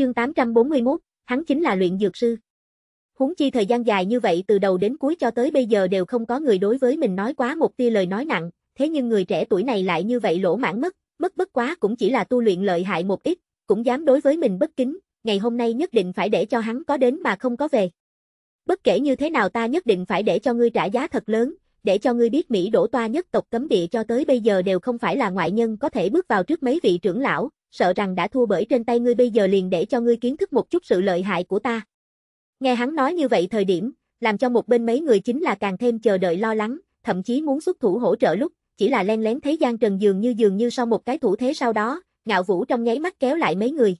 Chương 841, hắn chính là luyện dược sư. Huống chi thời gian dài như vậy từ đầu đến cuối cho tới bây giờ đều không có người đối với mình nói quá một tia lời nói nặng, thế nhưng người trẻ tuổi này lại như vậy lỗ mãn mất, mất bất quá cũng chỉ là tu luyện lợi hại một ít, cũng dám đối với mình bất kính, ngày hôm nay nhất định phải để cho hắn có đến mà không có về. Bất kể như thế nào ta nhất định phải để cho ngươi trả giá thật lớn, để cho ngươi biết Mỹ đổ toa nhất tộc cấm địa cho tới bây giờ đều không phải là ngoại nhân có thể bước vào trước mấy vị trưởng lão, sợ rằng đã thua bởi trên tay ngươi bây giờ liền để cho ngươi kiến thức một chút sự lợi hại của ta. Nghe hắn nói như vậy thời điểm, làm cho một bên mấy người chính là càng thêm chờ đợi lo lắng, thậm chí muốn xuất thủ hỗ trợ lúc, chỉ là len lén thấy Giang Trần dường như dường như sau một cái thủ thế sau đó, ngạo vũ trong nháy mắt kéo lại mấy người.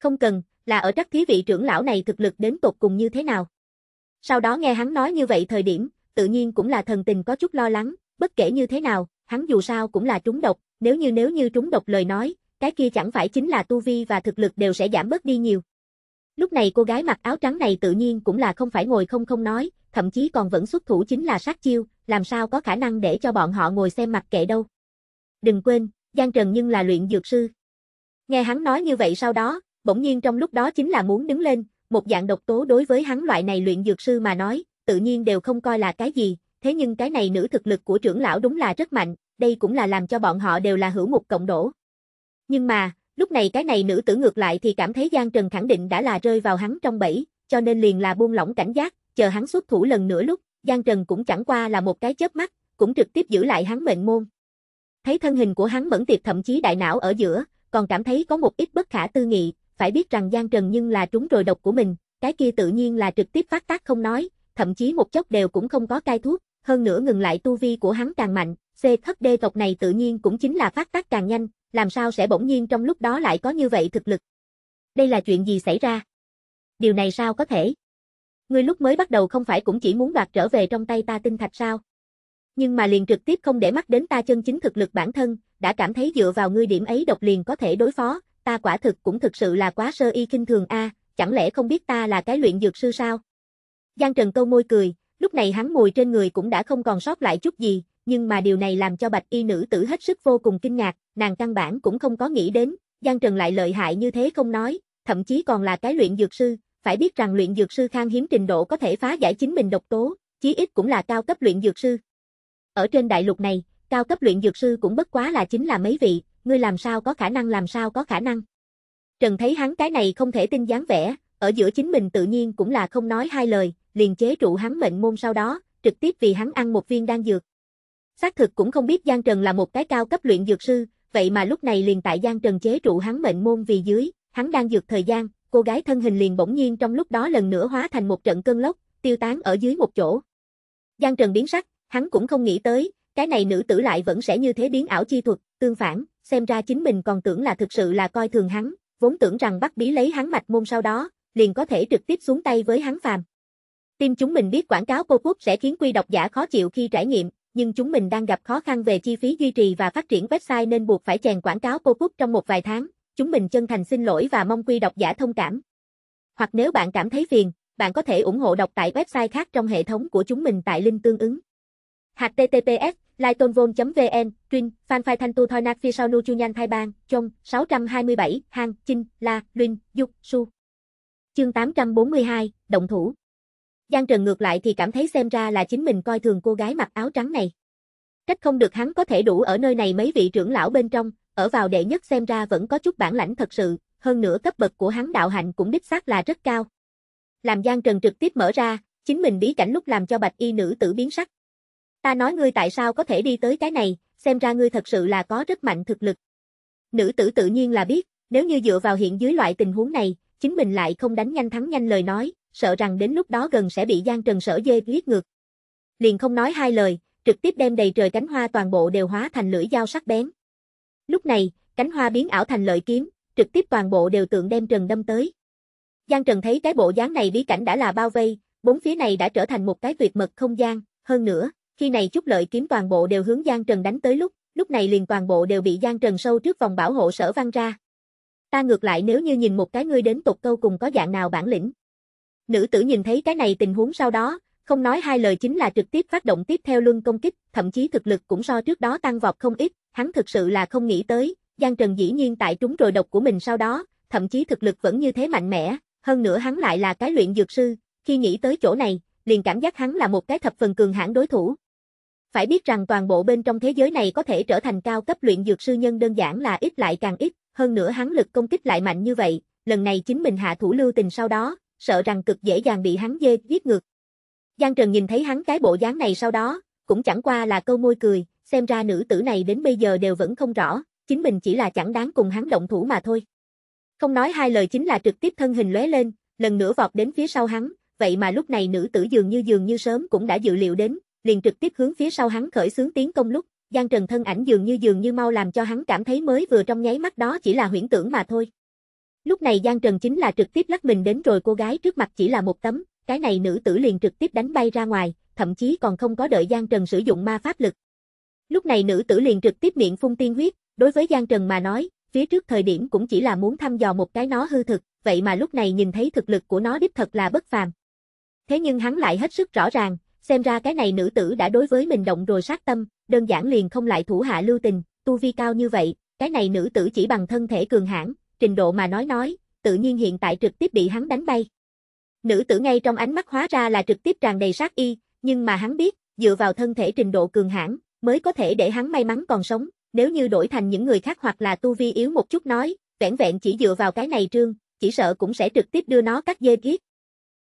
Không cần, là ở trắc thí vị trưởng lão này thực lực đến tột cùng như thế nào. Sau đó nghe hắn nói như vậy thời điểm, tự nhiên cũng là thần tình có chút lo lắng, bất kể như thế nào, hắn dù sao cũng là trúng độc, nếu như nếu như trúng độc lời nói, cái kia chẳng phải chính là tu vi và thực lực đều sẽ giảm bớt đi nhiều. Lúc này cô gái mặc áo trắng này tự nhiên cũng là không phải ngồi không không nói, thậm chí còn vẫn xuất thủ chính là sát chiêu, làm sao có khả năng để cho bọn họ ngồi xem mặt kệ đâu. Đừng quên, Giang Trần nhưng là luyện dược sư. Nghe hắn nói như vậy sau đó, bỗng nhiên trong lúc đó chính là muốn đứng lên, một dạng độc tố đối với hắn loại này luyện dược sư mà nói, tự nhiên đều không coi là cái gì, thế nhưng cái này nữ thực lực của trưởng lão đúng là rất mạnh, đây cũng là làm cho bọn họ đều là hữu mục cộng đổ. Nhưng mà, lúc này cái này nữ tử ngược lại thì cảm thấy Giang Trần khẳng định đã là rơi vào hắn trong bẫy, cho nên liền là buông lỏng cảnh giác, chờ hắn xuất thủ lần nữa lúc, Giang Trần cũng chẳng qua là một cái chớp mắt, cũng trực tiếp giữ lại hắn mệnh môn. Thấy thân hình của hắn mẫn tiệp thậm chí đại não ở giữa, còn cảm thấy có một ít bất khả tư nghị, phải biết rằng Giang Trần nhưng là trúng rồi độc của mình, cái kia tự nhiên là trực tiếp phát tác không nói, thậm chí một chốc đều cũng không có cai thuốc, hơn nữa ngừng lại tu vi của hắn càng mạnh, C thất đê tộc này tự nhiên cũng chính là phát tác càng nhanh, làm sao sẽ bỗng nhiên trong lúc đó lại có như vậy thực lực. Đây là chuyện gì xảy ra? Điều này sao có thể? Ngươi lúc mới bắt đầu không phải cũng chỉ muốn đoạt trở về trong tay ta tinh thạch sao? Nhưng mà liền trực tiếp không để mắt đến ta chân chính thực lực bản thân, đã cảm thấy dựa vào ngươi điểm ấy độc liền có thể đối phó, ta quả thực cũng thực sự là quá sơ y kinh thường a, chẳng lẽ không biết ta là cái luyện dược sư sao? Giang Trần câu môi cười, lúc này hắn mùi trên người cũng đã không còn sót lại chút gì, nhưng mà điều này làm cho bạch y nữ tử hết sức vô cùng kinh ngạc, nàng căn bản cũng không có nghĩ đến, Giang Trần lại lợi hại như thế không nói, thậm chí còn là cái luyện dược sư, phải biết rằng luyện dược sư khang hiếm trình độ có thể phá giải chính mình độc tố, chí ít cũng là cao cấp luyện dược sư. Ở trên đại lục này, cao cấp luyện dược sư cũng bất quá là chính là mấy vị, ngươi làm sao có khả năng làm sao có khả năng. Trần thấy hắn cái này không thể tin dáng vẻ, ở giữa chính mình tự nhiên cũng là không nói hai lời, liền chế trụ hắn mệnh môn sau đó, trực tiếp vì hắn ăn một viên đan dược. Xác thực cũng không biết Giang Trần là một cái cao cấp luyện dược sư, vậy mà lúc này liền tại Giang Trần chế trụ hắn mệnh môn vì dưới, hắn đang dược thời gian, cô gái thân hình liền bỗng nhiên trong lúc đó lần nữa hóa thành một trận cơn lốc, tiêu tán ở dưới một chỗ. Giang Trần biến sắc, hắn cũng không nghĩ tới, cái này nữ tử lại vẫn sẽ như thế biến ảo chi thuật, tương phản, xem ra chính mình còn tưởng là thực sự là coi thường hắn, vốn tưởng rằng bắt bí lấy hắn mạch môn sau đó, liền có thể trực tiếp xuống tay với hắn phàm. Tim chúng mình biết quảng cáo cô quốc sẽ khiến quy độc giả khó chịu khi trải nghiệm, nhưng chúng mình đang gặp khó khăn về chi phí duy trì và phát triển website nên buộc phải chèn quảng cáo pop-up trong một vài tháng. Chúng mình chân thành xin lỗi và mong quý độc giả thông cảm. Hoặc nếu bạn cảm thấy phiền, bạn có thể ủng hộ đọc tại website khác trong hệ thống của chúng mình tại link tương ứng. https lightonvon.vn, Trinh, Fanfai Thanh Tu Thoi Nạc Phi Sao Nu Chu Nhan Thai Bang, Trong, 627, Hang, Chinh, La, Luyên, Dục, Su. Chương 842, Động Thủ. Giang Trần ngược lại thì cảm thấy xem ra là chính mình coi thường cô gái mặc áo trắng này. Trách không được hắn có thể đủ ở nơi này mấy vị trưởng lão bên trong, ở vào đệ nhất xem ra vẫn có chút bản lãnh thật sự, hơn nữa cấp bậc của hắn đạo hạnh cũng đích xác là rất cao. Làm Giang Trần trực tiếp mở ra, chính mình bí cảnh lúc làm cho bạch y nữ tử biến sắc. Ta nói ngươi tại sao có thể đi tới cái này, xem ra ngươi thật sự là có rất mạnh thực lực. Nữ tử tự nhiên là biết, nếu như dựa vào hiện dưới loại tình huống này, chính mình lại không đánh nhanh thắng nhanh lời nói, sợ rằng đến lúc đó gần sẽ bị Giang Trần Sở Dê giết ngược. Liền không nói hai lời, trực tiếp đem đầy trời cánh hoa toàn bộ đều hóa thành lưỡi dao sắc bén. Lúc này, cánh hoa biến ảo thành lợi kiếm, trực tiếp toàn bộ đều tượng đem Trần đâm tới. Giang Trần thấy cái bộ dáng này bí cảnh đã là bao vây, bốn phía này đã trở thành một cái tuyệt mật không gian, hơn nữa, khi này chút lợi kiếm toàn bộ đều hướng Giang Trần đánh tới lúc, lúc này liền toàn bộ đều bị Giang Trần sâu trước vòng bảo hộ sở văng ra. Ta ngược lại nếu như nhìn một cái ngươi đến tục câu cùng có dạng nào bản lĩnh. Nữ tử nhìn thấy cái này tình huống sau đó, không nói hai lời chính là trực tiếp phát động tiếp theo luân công kích, thậm chí thực lực cũng so trước đó tăng vọt không ít, hắn thực sự là không nghĩ tới, Giang Trần dĩ nhiên tại trúng rồi độc của mình sau đó, thậm chí thực lực vẫn như thế mạnh mẽ, hơn nữa hắn lại là cái luyện dược sư, khi nghĩ tới chỗ này, liền cảm giác hắn là một cái thập phần cường hãn đối thủ. Phải biết rằng toàn bộ bên trong thế giới này có thể trở thành cao cấp luyện dược sư nhân đơn giản là ít lại càng ít, hơn nữa hắn lực công kích lại mạnh như vậy, lần này chính mình hạ thủ lưu tình sau đó, sợ rằng cực dễ dàng bị hắn dê giết ngược. Giang Trần nhìn thấy hắn cái bộ dáng này sau đó, cũng chẳng qua là câu môi cười, xem ra nữ tử này đến bây giờ đều vẫn không rõ, chính mình chỉ là chẳng đáng cùng hắn động thủ mà thôi. Không nói hai lời chính là trực tiếp thân hình lóe lên, lần nữa vọt đến phía sau hắn, vậy mà lúc này nữ tử dường như dường như sớm cũng đã dự liệu đến, liền trực tiếp hướng phía sau hắn khởi xướng tiến công lúc, Giang Trần thân ảnh dường như dường như mau làm cho hắn cảm thấy mới vừa trong nháy mắt đó chỉ là huyễn tưởng mà thôi. Lúc này Giang Trần chính là trực tiếp lắc mình đến rồi cô gái trước mặt chỉ là một tấm, cái này nữ tử liền trực tiếp đánh bay ra ngoài, thậm chí còn không có đợi Giang Trần sử dụng ma pháp lực. Lúc này nữ tử liền trực tiếp miệng phun tiên huyết, đối với Giang Trần mà nói, phía trước thời điểm cũng chỉ là muốn thăm dò một cái nó hư thực, vậy mà lúc này nhìn thấy thực lực của nó đích thật là bất phàm. Thế nhưng hắn lại hết sức rõ ràng, xem ra cái này nữ tử đã đối với mình động rồi sát tâm, đơn giản liền không lại thủ hạ lưu tình, tu vi cao như vậy, cái này nữ tử chỉ bằng thân thể cường hãn, trình độ mà nói nói, tự nhiên hiện tại trực tiếp bị hắn đánh bay. Nữ tử ngay trong ánh mắt hóa ra là trực tiếp tràn đầy sát y, nhưng mà hắn biết, dựa vào thân thể trình độ cường hãn, mới có thể để hắn may mắn còn sống, nếu như đổi thành những người khác hoặc là tu vi yếu một chút nói, vẹn vẹn chỉ dựa vào cái này trương, chỉ sợ cũng sẽ trực tiếp đưa nó cắt dê giết.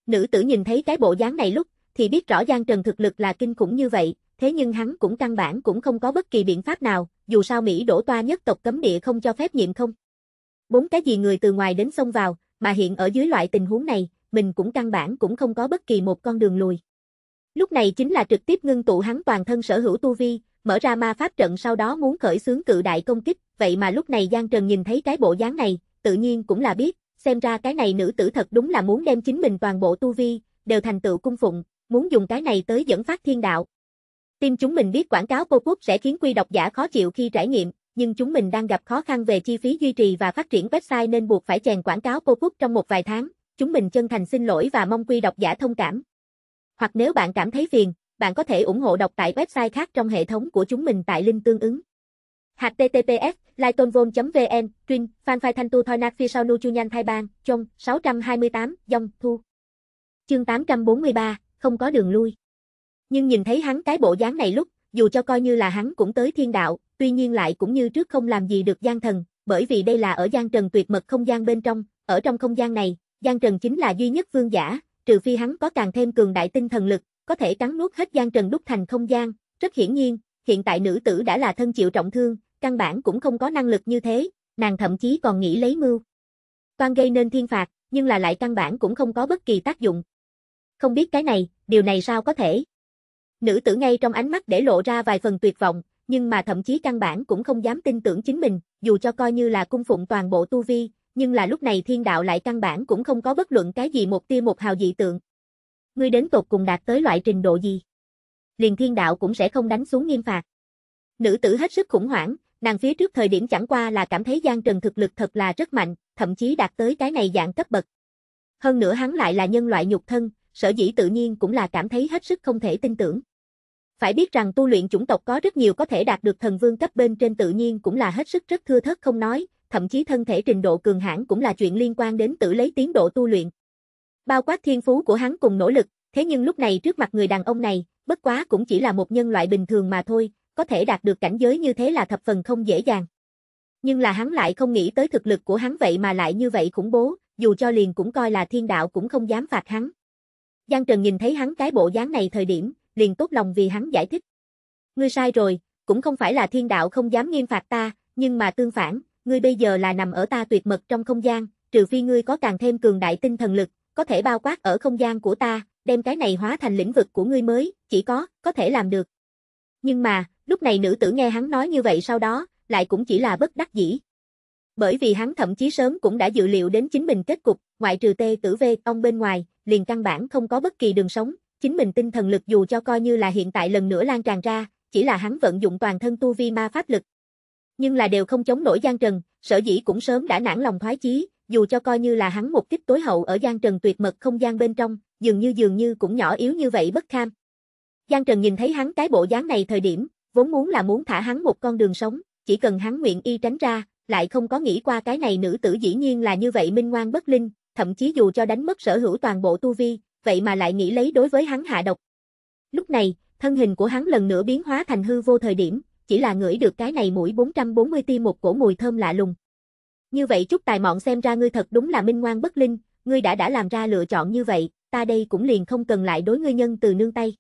Nữ tử nhìn thấy cái bộ dáng này lúc, thì biết rõ Giang Trần thực lực là kinh khủng như vậy, thế nhưng hắn cũng căn bản cũng không có bất kỳ biện pháp nào, dù sao Mỹ đổ toa nhất tộc cấm địa không cho phép nhiệm không. Bốn cái gì người từ ngoài đến xông vào, mà hiện ở dưới loại tình huống này, mình cũng căn bản cũng không có bất kỳ một con đường lùi. Lúc này chính là trực tiếp ngưng tụ hắn toàn thân sở hữu tu vi, mở ra ma pháp trận sau đó muốn khởi xướng cự đại công kích, vậy mà lúc này Giang Trần nhìn thấy cái bộ dáng này, tự nhiên cũng là biết, xem ra cái này nữ tử thật đúng là muốn đem chính mình toàn bộ tu vi, đều thành tựu cung phụng, muốn dùng cái này tới dẫn phát thiên đạo. Tin chúng mình biết quảng cáo cô quốc sẽ khiến quy độc giả khó chịu khi trải nghiệm, nhưng chúng mình đang gặp khó khăn về chi phí duy trì và phát triển website nên buộc phải chèn quảng cáo pop-up trong một vài tháng. Chúng mình chân thành xin lỗi và mong quý độc giả thông cảm. Hoặc nếu bạn cảm thấy phiền, bạn có thể ủng hộ đọc tại website khác trong hệ thống của chúng mình tại link tương ứng. HTTPS lightonvol.vn, Trinh, Fanfai Thanh Tu Thoi Nạc Phi sau Nu Chu Nhan Thai Bang, Trong, 628, dòng, Thu. Chương 843, không có đường lui. Nhưng nhìn thấy hắn cái bộ dáng này lúc, dù cho coi như là hắn cũng tới thiên đạo, tuy nhiên lại cũng như trước không làm gì được gian thần, bởi vì đây là ở gian trần tuyệt mật không gian bên trong, ở trong không gian này, gian trần chính là duy nhất vương giả, trừ phi hắn có càng thêm cường đại tinh thần lực, có thể cắn nuốt hết gian trần đúc thành không gian, rất hiển nhiên, hiện tại nữ tử đã là thân chịu trọng thương, căn bản cũng không có năng lực như thế, nàng thậm chí còn nghĩ lấy mưu. Toan gây nên thiên phạt, nhưng là lại căn bản cũng không có bất kỳ tác dụng. Không biết cái này, điều này sao có thể? Nữ tử ngay trong ánh mắt để lộ ra vài phần tuyệt vọng, nhưng mà thậm chí căn bản cũng không dám tin tưởng chính mình, dù cho coi như là cung phụng toàn bộ tu vi, nhưng là lúc này thiên đạo lại căn bản cũng không có bất luận cái gì một tia một hào dị tượng. Ngươi đến tột cùng đạt tới loại trình độ gì? Liền thiên đạo cũng sẽ không đánh xuống nghiêm phạt. Nữ tử hết sức khủng hoảng, nàng phía trước thời điểm chẳng qua là cảm thấy Giang Trần thực lực thật là rất mạnh, thậm chí đạt tới cái này dạng cấp bậc. Hơn nữa hắn lại là nhân loại nhục thân, sở dĩ tự nhiên cũng là cảm thấy hết sức không thể tin tưởng. Phải biết rằng tu luyện chủng tộc có rất nhiều có thể đạt được thần vương cấp bên trên tự nhiên cũng là hết sức rất thưa thớt không nói, thậm chí thân thể trình độ cường hãn cũng là chuyện liên quan đến tự lấy tiến độ tu luyện. Bao quát thiên phú của hắn cùng nỗ lực, thế nhưng lúc này trước mặt người đàn ông này, bất quá cũng chỉ là một nhân loại bình thường mà thôi, có thể đạt được cảnh giới như thế là thập phần không dễ dàng. Nhưng là hắn lại không nghĩ tới thực lực của hắn vậy mà lại như vậy khủng bố, dù cho liền cũng coi là thiên đạo cũng không dám phạt hắn. Giang Trần nhìn thấy hắn cái bộ dáng này thời điểm, liền tốt lòng vì hắn giải thích. Ngươi sai rồi, cũng không phải là thiên đạo không dám nghiêm phạt ta, nhưng mà tương phản, ngươi bây giờ là nằm ở ta tuyệt mật trong không gian, trừ phi ngươi có càng thêm cường đại tinh thần lực, có thể bao quát ở không gian của ta, đem cái này hóa thành lĩnh vực của ngươi mới, chỉ có, có thể làm được. Nhưng mà, lúc này nữ tử nghe hắn nói như vậy sau đó, lại cũng chỉ là bất đắc dĩ. Bởi vì hắn thậm chí sớm cũng đã dự liệu đến chính mình kết cục, ngoại trừ tê tử vê ông bên ngoài, liền căn bản không có bất kỳ đường sống, chính mình tinh thần lực dù cho coi như là hiện tại lần nữa lan tràn ra, chỉ là hắn vận dụng toàn thân tu vi ma pháp lực. Nhưng là đều không chống nổi Giang Trần, sở dĩ cũng sớm đã nản lòng thoái chí, dù cho coi như là hắn một kích tối hậu ở Giang Trần tuyệt mật không gian bên trong, dường như dường như cũng nhỏ yếu như vậy bất kham. Giang Trần nhìn thấy hắn cái bộ dáng này thời điểm, vốn muốn là muốn thả hắn một con đường sống, chỉ cần hắn nguyện y tránh ra, lại không có nghĩ qua cái này nữ tử dĩ nhiên là như vậy minh ngoan bất linh, thậm chí dù cho đánh mất sở hữu toàn bộ tu vi, vậy mà lại nghĩ lấy đối với hắn hạ độc. Lúc này, thân hình của hắn lần nữa biến hóa thành hư vô thời điểm, chỉ là ngửi được cái này mũi 440 ti một cổ mùi thơm lạ lùng. Như vậy chút tài mọn xem ra ngươi thật đúng là minh ngoan bất linh, ngươi đã đã làm ra lựa chọn như vậy, ta đây cũng liền không cần lại đối ngươi nhân từ nương tay.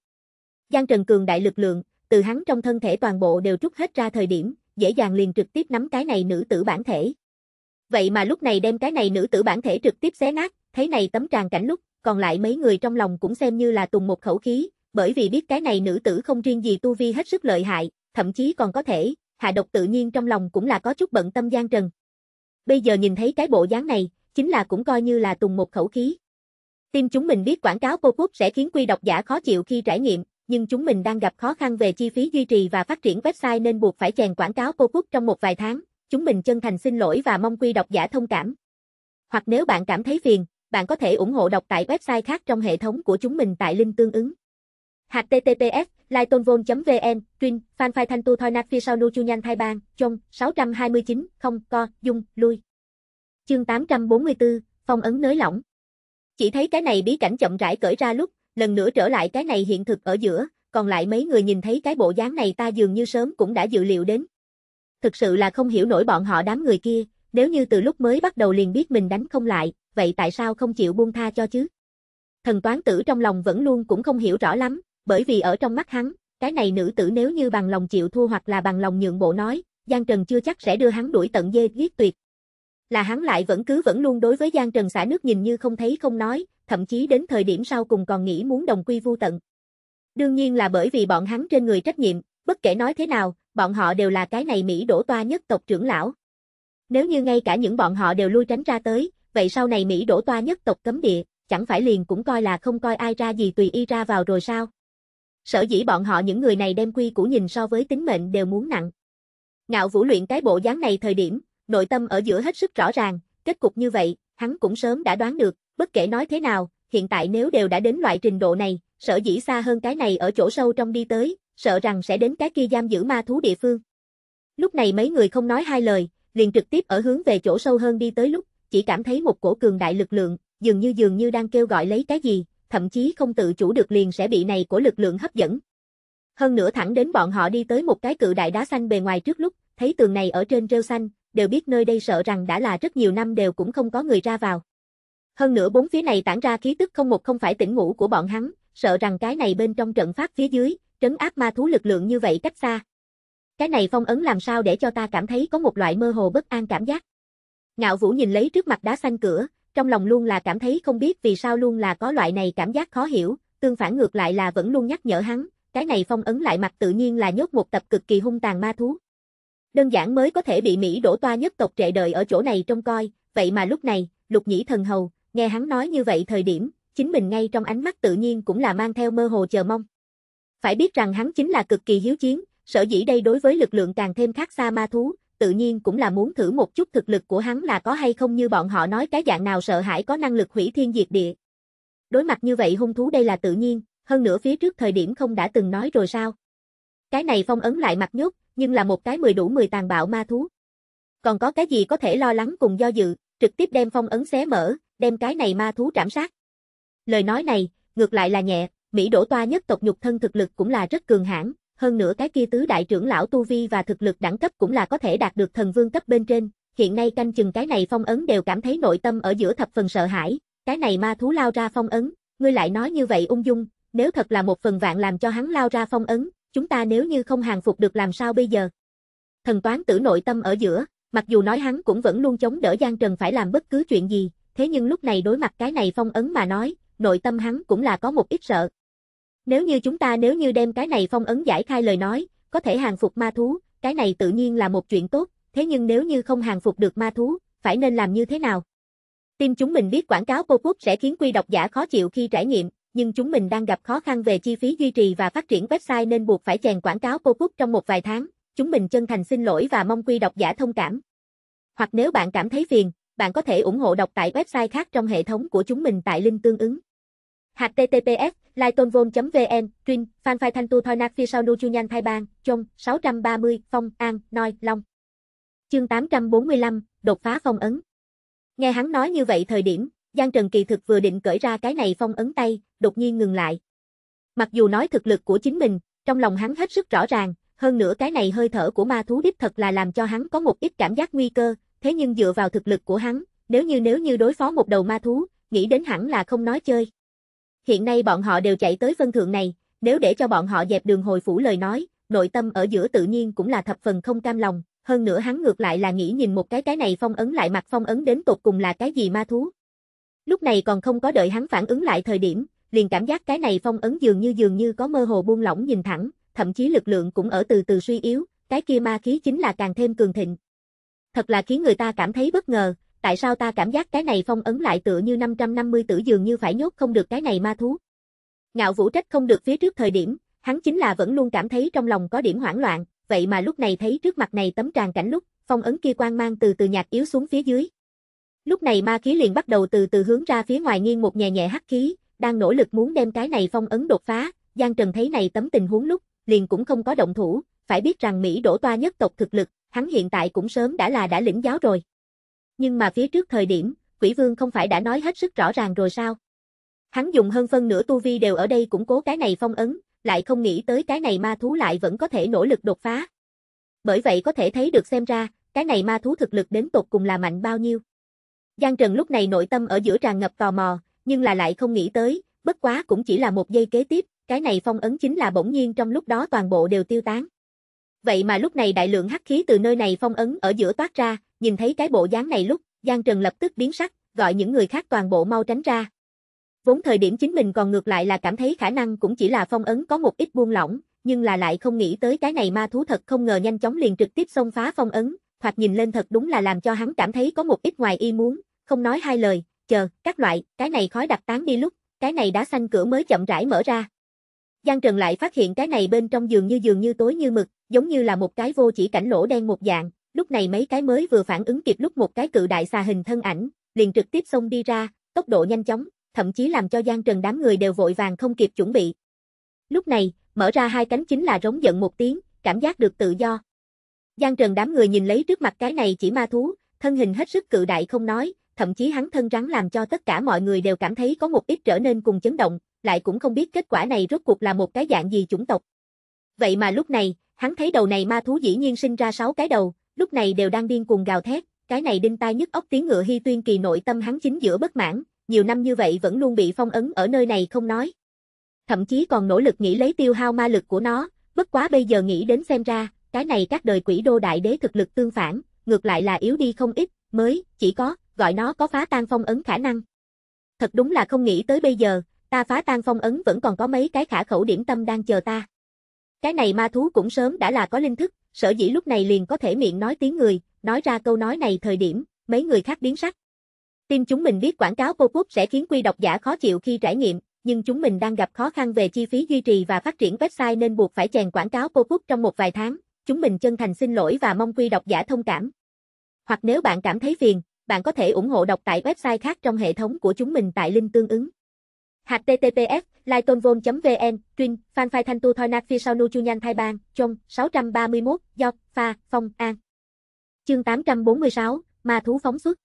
Giang Trần Cường đại lực lượng, từ hắn trong thân thể toàn bộ đều trút hết ra thời điểm, dễ dàng liền trực tiếp nắm cái này nữ tử bản thể. Vậy mà lúc này đem cái này nữ tử bản thể trực tiếp xé nát, thấy này tấm tràn cảnh lúc, còn lại mấy người trong lòng cũng xem như là tùng một khẩu khí, bởi vì biết cái này nữ tử không riêng gì tu vi hết sức lợi hại, thậm chí còn có thể, hạ độc tự nhiên trong lòng cũng là có chút bận tâm gian trần. Bây giờ nhìn thấy cái bộ dáng này, chính là cũng coi như là tùng một khẩu khí. Tim chúng mình biết quảng cáo cô up sẽ khiến quy độc giả khó chịu khi trải nghiệm, nhưng chúng mình đang gặp khó khăn về chi phí duy trì và phát triển website nên buộc phải chèn quảng cáo cô up trong một vài tháng. Chúng mình chân thành xin lỗi và mong quy độc giả thông cảm. Hoặc nếu bạn cảm thấy phiền, bạn có thể ủng hộ đọc tại website khác trong hệ thống của chúng mình tại link tương ứng. HTTPS lightonvol.vn, Trinh, Fanfai Thanh Tu Thoi Nạc Phi Sao Nu Chu Nhan Thai Bang, Chông, 629, không, co, dung, lui. Chương 844, phong ấn nới lỏng. Chỉ thấy cái này bí cảnh chậm rãi cởi ra lúc, lần nữa trở lại cái này hiện thực ở giữa, còn lại mấy người nhìn thấy cái bộ dáng này ta dường như sớm cũng đã dự liệu đến. Thực sự là không hiểu nổi bọn họ đám người kia, nếu như từ lúc mới bắt đầu liền biết mình đánh không lại, vậy tại sao không chịu buông tha cho chứ? Thần toán tử trong lòng vẫn luôn cũng không hiểu rõ lắm, bởi vì ở trong mắt hắn, cái này nữ tử nếu như bằng lòng chịu thua hoặc là bằng lòng nhượng bộ nói, Giang Trần chưa chắc sẽ đưa hắn đuổi tận dê giết tuyệt. Là hắn lại vẫn cứ vẫn luôn đối với Giang Trần xả nước nhìn như không thấy không nói, thậm chí đến thời điểm sau cùng còn nghĩ muốn đồng quy vu tận. Đương nhiên là bởi vì bọn hắn trên người trách nhiệm, bất kể nói thế nào, bọn họ đều là cái này Mỹ đổ toa nhất tộc trưởng lão. Nếu như ngay cả những bọn họ đều lui tránh ra tới, vậy sau này Mỹ đổ toa nhất tộc cấm địa, chẳng phải liền cũng coi là không coi ai ra gì tùy y ra vào rồi sao? Sở dĩ bọn họ những người này đem quy củ nhìn so với tính mệnh đều muốn nặng. Ngạo Vũ luyện cái bộ dáng này thời điểm, nội tâm ở giữa hết sức rõ ràng, kết cục như vậy, hắn cũng sớm đã đoán được, bất kể nói thế nào, hiện tại nếu đều đã đến loại trình độ này, sở dĩ xa hơn cái này ở chỗ sâu trong đi tới, sợ rằng sẽ đến cái kia giam giữ ma thú địa phương. Lúc này mấy người không nói hai lời, liền trực tiếp ở hướng về chỗ sâu hơn đi tới lúc, chỉ cảm thấy một cổ cường đại lực lượng, dường như dường như đang kêu gọi lấy cái gì, thậm chí không tự chủ được liền sẽ bị này của lực lượng hấp dẫn. Hơn nữa thẳng đến bọn họ đi tới một cái cự đại đá xanh bề ngoài trước lúc, thấy tường này ở trên rêu xanh, đều biết nơi đây sợ rằng đã là rất nhiều năm đều cũng không có người ra vào. Hơn nữa bốn phía này tản ra khí tức không một không phải tỉnh ngủ của bọn hắn, sợ rằng cái này bên trong trận pháp phía dưới, trấn áp ma thú lực lượng như vậy cách xa. Cái này phong ấn làm sao để cho ta cảm thấy có một loại mơ hồ bất an cảm giác. Ngạo Vũ nhìn lấy trước mặt đá xanh cửa, trong lòng luôn là cảm thấy không biết vì sao luôn là có loại này cảm giác khó hiểu, tương phản ngược lại là vẫn luôn nhắc nhở hắn, cái này phong ấn lại mặt tự nhiên là nhốt một tập cực kỳ hung tàn ma thú. Đơn giản mới có thể bị Mỹ đổ toa nhất tộc trệ đời ở chỗ này trông coi, vậy mà lúc này, lục nhĩ thần hầu, nghe hắn nói như vậy thời điểm, chính mình ngay trong ánh mắt tự nhiên cũng là mang theo mơ hồ chờ mong. Phải biết rằng hắn chính là cực kỳ hiếu chiến, sở dĩ đây đối với lực lượng càng thêm khác xa ma thú, tự nhiên cũng là muốn thử một chút thực lực của hắn là có hay không như bọn họ nói cái dạng nào sợ hãi có năng lực hủy thiên diệt địa. Đối mặt như vậy hung thú đây là tự nhiên, hơn nữa phía trước thời điểm không đã từng nói rồi sao. Cái này phong ấn lại mặt nhốt, nhưng là một cái mười đủ mười tàn bạo ma thú. Còn có cái gì có thể lo lắng cùng do dự, trực tiếp đem phong ấn xé mở, đem cái này ma thú trảm sát. Lời nói này, ngược lại là nhẹ, Mỹ đổ toa nhất tộc nhục thân thực lực cũng là rất cường hãn, hơn nữa cái kia tứ đại trưởng lão tu vi và thực lực đẳng cấp cũng là có thể đạt được thần vương cấp bên trên, hiện nay canh chừng cái này phong ấn đều cảm thấy nội tâm ở giữa thập phần sợ hãi, cái này ma thú lao ra phong ấn, ngươi lại nói như vậy ung dung, nếu thật là một phần vạn làm cho hắn lao ra phong ấn, chúng ta nếu như không hàng phục được làm sao bây giờ? Thần toán tử nội tâm ở giữa, mặc dù nói hắn cũng vẫn luôn chống đỡ Giang Trần phải làm bất cứ chuyện gì, thế nhưng lúc này đối mặt cái này phong ấn mà nói, nội tâm hắn cũng là có một ít sợ, nếu như chúng ta nếu như đem cái này phong ấn giải khai lời nói, có thể hàng phục ma thú, cái này tự nhiên là một chuyện tốt, thế nhưng nếu như không hàng phục được ma thú, phải nên làm như thế nào? Tin chúng mình biết quảng cáo cô quốc sẽ khiến quy độc giả khó chịu khi trải nghiệm, nhưng chúng mình đang gặp khó khăn về chi phí duy trì và phát triển website nên buộc phải chèn quảng cáo cô quốc trong một vài tháng. Chúng mình chân thành xin lỗi và mong quy độc giả thông cảm. Hoặc nếu bạn cảm thấy phiền, bạn có thể ủng hộ đọc tại website khác trong hệ thống của chúng mình tại link tương ứng https lightonvon.vn, Trinh, Fanfai Thanh Tu Thoi Nạc Phi sau Nu Chu Nhan Thai Bang, Chông, 630, Phong, An, Noi, Long. Chương 845, đột phá phong ấn. Nghe hắn nói như vậy thời điểm, Giang Trần Kỳ thực vừa định cởi ra cái này phong ấn tay, đột nhiên ngừng lại. Mặc dù nói thực lực của chính mình, trong lòng hắn hết sức rõ ràng, hơn nữa cái này hơi thở của ma thú đích thật là làm cho hắn có một ít cảm giác nguy cơ, thế nhưng dựa vào thực lực của hắn, nếu như nếu như đối phó một đầu ma thú, nghĩ đến hẳn là không nói chơi. Hiện nay bọn họ đều chạy tới phân thượng này, nếu để cho bọn họ dẹp đường hồi phủ lời nói, nội tâm ở giữa tự nhiên cũng là thập phần không cam lòng, hơn nữa hắn ngược lại là nghĩ nhìn một cái cái này phong ấn lại mặt phong ấn đến tột cùng là cái gì ma thú. Lúc này còn không có đợi hắn phản ứng lại thời điểm, liền cảm giác cái này phong ấn dường như dường như có mơ hồ buông lỏng nhìn thẳng, thậm chí lực lượng cũng ở từ từ suy yếu, cái kia ma khí chính là càng thêm cường thịnh. Thật là khiến người ta cảm thấy bất ngờ, tại sao ta cảm giác cái này phong ấn lại tựa như 550 tử dường như phải nhốt không được cái này ma thú. Ngạo vũ trách không được phía trước thời điểm, hắn chính là vẫn luôn cảm thấy trong lòng có điểm hoảng loạn, vậy mà lúc này thấy trước mặt này tấm tràn cảnh lúc, phong ấn kia quang mang từ từ nhạt yếu xuống phía dưới. Lúc này ma khí liền bắt đầu từ từ hướng ra phía ngoài nghiêng một nhẹ nhẹ hắc khí, đang nỗ lực muốn đem cái này phong ấn đột phá, Giang Trần thấy này tấm tình huống lúc, liền cũng không có động thủ, phải biết rằng Mỹ đổ toa nhất tộc thực lực, hắn hiện tại cũng sớm đã là đã lĩnh giáo rồi nhưng mà phía trước thời điểm, quỷ vương không phải đã nói hết sức rõ ràng rồi sao? Hắn dùng hơn phân nửa tu vi đều ở đây củng cố cái này phong ấn, lại không nghĩ tới cái này ma thú lại vẫn có thể nỗ lực đột phá. Bởi vậy có thể thấy được xem ra, cái này ma thú thực lực đến tột cùng là mạnh bao nhiêu. Giang Trần lúc này nội tâm ở giữa tràn ngập tò mò, nhưng là lại không nghĩ tới, bất quá cũng chỉ là một giây kế tiếp, cái này phong ấn chính là bỗng nhiên trong lúc đó toàn bộ đều tiêu tán. Vậy mà lúc này đại lượng hắc khí từ nơi này phong ấn ở giữa toát ra, nhìn thấy cái bộ dáng này lúc, Giang Trần lập tức biến sắc, gọi những người khác toàn bộ mau tránh ra. Vốn thời điểm chính mình còn ngược lại là cảm thấy khả năng cũng chỉ là phong ấn có một ít buông lỏng, nhưng là lại không nghĩ tới cái này ma thú thật không ngờ nhanh chóng liền trực tiếp xông phá phong ấn, thoạt nhìn lên thật đúng là làm cho hắn cảm thấy có một ít ngoài ý muốn, không nói hai lời, chờ, các loại, cái này khói đặc tán đi lúc, cái này đã xanh cửa mới chậm rãi mở ra. Giang Trần lại phát hiện cái này bên trong giường như giường như tối như mực, giống như là một cái vô chỉ cảnh lỗ đen một dạng, lúc này mấy cái mới vừa phản ứng kịp lúc một cái cự đại xà hình thân ảnh, liền trực tiếp xông đi ra, tốc độ nhanh chóng, thậm chí làm cho Giang Trần đám người đều vội vàng không kịp chuẩn bị. Lúc này, mở ra hai cánh chính là rống giận một tiếng, cảm giác được tự do. Giang Trần đám người nhìn lấy trước mặt cái này chỉ ma thú, thân hình hết sức cự đại không nói, thậm chí hắn thân rắn làm cho tất cả mọi người đều cảm thấy có một ít trở nên cùng chấn động, lại cũng không biết kết quả này rốt cuộc là một cái dạng gì chủng tộc. Vậy mà lúc này, Hắn thấy đầu này ma thú dĩ nhiên sinh ra sáu cái đầu, lúc này đều đang điên cuồng gào thét, cái này đinh tai nhức óc tiếng ngựa hy tuyên kỳ nội tâm hắn chính giữa bất mãn, nhiều năm như vậy vẫn luôn bị phong ấn ở nơi này không nói. Thậm chí còn nỗ lực nghĩ lấy tiêu hao ma lực của nó, bất quá bây giờ nghĩ đến xem ra, cái này các đời quỷ đô đại đế thực lực tương phản, ngược lại là yếu đi không ít, mới, chỉ có, gọi nó có phá tan phong ấn khả năng. Thật đúng là không nghĩ tới bây giờ, ta phá tan phong ấn vẫn còn có mấy cái khả khẩu điểm tâm đang chờ ta. Cái này ma thú cũng sớm đã là có linh thức, sở dĩ lúc này liền có thể miệng nói tiếng người, nói ra câu nói này thời điểm, mấy người khác biến sắc. Tim chúng mình biết quảng cáo pop-up sẽ khiến quy độc giả khó chịu khi trải nghiệm, nhưng chúng mình đang gặp khó khăn về chi phí duy trì và phát triển website nên buộc phải chèn quảng cáo pop-up trong một vài tháng. Chúng mình chân thành xin lỗi và mong quy độc giả thông cảm. Hoặc nếu bạn cảm thấy phiền, bạn có thể ủng hộ đọc tại website khác trong hệ thống của chúng mình tại link tương ứng. https lightonvon.vn, trinh Phan Phai Thanh Tu Thoi Nạc Phi Sao Nu Chu Nhan Thai Bàn, Chông, 631, do Pha, Phong, An. Chương 846, Ma Thú Phóng Xuất.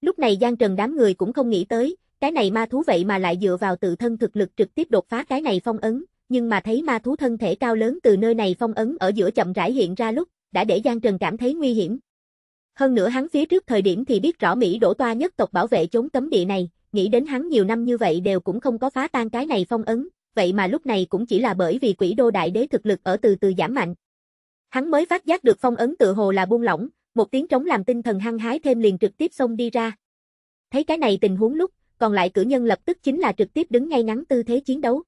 Lúc này Giang Trần đám người cũng không nghĩ tới, cái này ma thú vậy mà lại dựa vào tự thân thực lực trực tiếp đột phá cái này phong ấn, nhưng mà thấy ma thú thân thể cao lớn từ nơi này phong ấn ở giữa chậm rãi hiện ra lúc, đã để Giang Trần cảm thấy nguy hiểm. Hơn nữa hắn phía trước thời điểm thì biết rõ Mỹ đổ toa nhất tộc bảo vệ chốn tấm địa này, nghĩ đến hắn nhiều năm như vậy đều cũng không có phá tan cái này phong ấn, vậy mà lúc này cũng chỉ là bởi vì quỷ đô đại đế thực lực ở từ từ giảm mạnh. Hắn mới phát giác được phong ấn tựa hồ là buông lỏng, một tiếng trống làm tinh thần hăng hái thêm liền trực tiếp xông đi ra. Thấy cái này tình huống lúc, còn lại cử nhân lập tức chính là trực tiếp đứng ngay ngắn tư thế chiến đấu.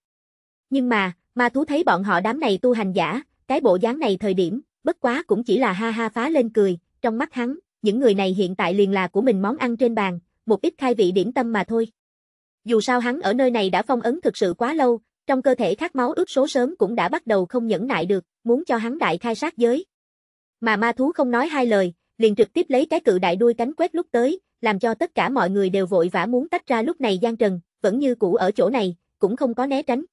Nhưng mà, ma thú thấy bọn họ đám này tu hành giả, cái bộ dáng này thời điểm, bất quá cũng chỉ là ha ha phá lên cười, trong mắt hắn, những người này hiện tại liền là của mình món ăn trên bàn, một ít khai vị điểm tâm mà thôi. Dù sao hắn ở nơi này đã phong ấn thực sự quá lâu, trong cơ thể khát máu ướt số sớm cũng đã bắt đầu không nhẫn nại được, muốn cho hắn đại khai sát giới. Mà ma thú không nói hai lời, liền trực tiếp lấy cái cự đại đuôi cánh quét lúc tới, làm cho tất cả mọi người đều vội vã muốn tách ra lúc này gian Trần, vẫn như cũ ở chỗ này, cũng không có né tránh.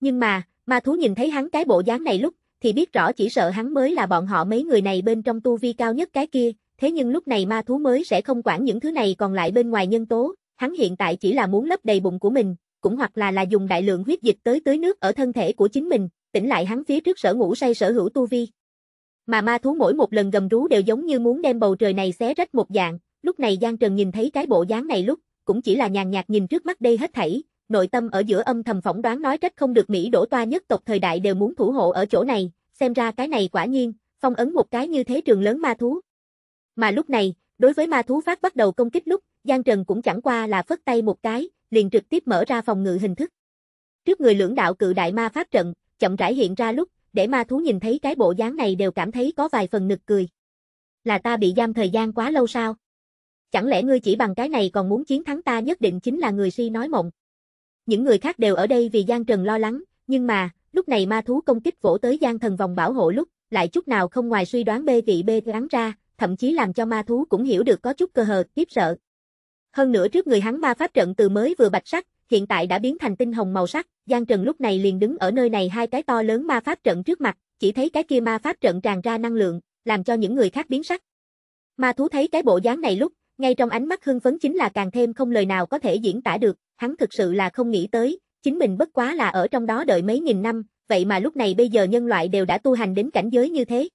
Nhưng mà, ma thú nhìn thấy hắn cái bộ dáng này lúc, thì biết rõ chỉ sợ hắn mới là bọn họ mấy người này bên trong tu vi cao nhất cái kia, thế nhưng lúc này ma thú mới sẽ không quản những thứ này còn lại bên ngoài nhân tố, hắn hiện tại chỉ là muốn lấp đầy bụng của mình, cũng hoặc là là dùng đại lượng huyết dịch tới tưới nước ở thân thể của chính mình, tỉnh lại hắn phía trước sở ngủ say sở hữu tu vi. Mà ma thú mỗi một lần gầm rú đều giống như muốn đem bầu trời này xé rách một dạng, lúc này Giang Trần nhìn thấy cái bộ dáng này lúc, cũng chỉ là nhàn nhạt nhìn trước mắt đây hết thảy, nội tâm ở giữa âm thầm phỏng đoán nói trách không được Mỹ đổ toa nhất tộc thời đại đều muốn thủ hộ ở chỗ này, xem ra cái này quả nhiên, phong ấn một cái như thế trường lớn ma thú, mà lúc này, đối với ma thú phát bắt đầu công kích lúc, Giang Trần cũng chẳng qua là phất tay một cái, liền trực tiếp mở ra phòng ngự hình thức. Trước người lưỡng đạo cự đại ma pháp trận, chậm rãi hiện ra lúc, để ma thú nhìn thấy cái bộ dáng này đều cảm thấy có vài phần nực cười. Là ta bị giam thời gian quá lâu sao? Chẳng lẽ ngươi chỉ bằng cái này còn muốn chiến thắng ta nhất định chính là người si nói mộng. Những người khác đều ở đây vì Giang Trần lo lắng, nhưng mà, lúc này ma thú công kích vỗ tới Giang Thần vòng bảo hộ lúc, lại chút nào không ngoài suy đoán bê vị bê gắn ra, thậm chí làm cho ma thú cũng hiểu được có chút cơ hờ, tiếp sợ. Hơn nữa trước người hắn ma pháp trận từ mới vừa bạch sắc, hiện tại đã biến thành tinh hồng màu sắc, Giang Trần lúc này liền đứng ở nơi này hai cái to lớn ma pháp trận trước mặt, chỉ thấy cái kia ma pháp trận tràn ra năng lượng, làm cho những người khác biến sắc. Ma thú thấy cái bộ dáng này lúc, ngay trong ánh mắt hưng phấn chính là càng thêm không lời nào có thể diễn tả được, hắn thực sự là không nghĩ tới, chính mình bất quá là ở trong đó đợi mấy nghìn năm, vậy mà lúc này bây giờ nhân loại đều đã tu hành đến cảnh giới như thế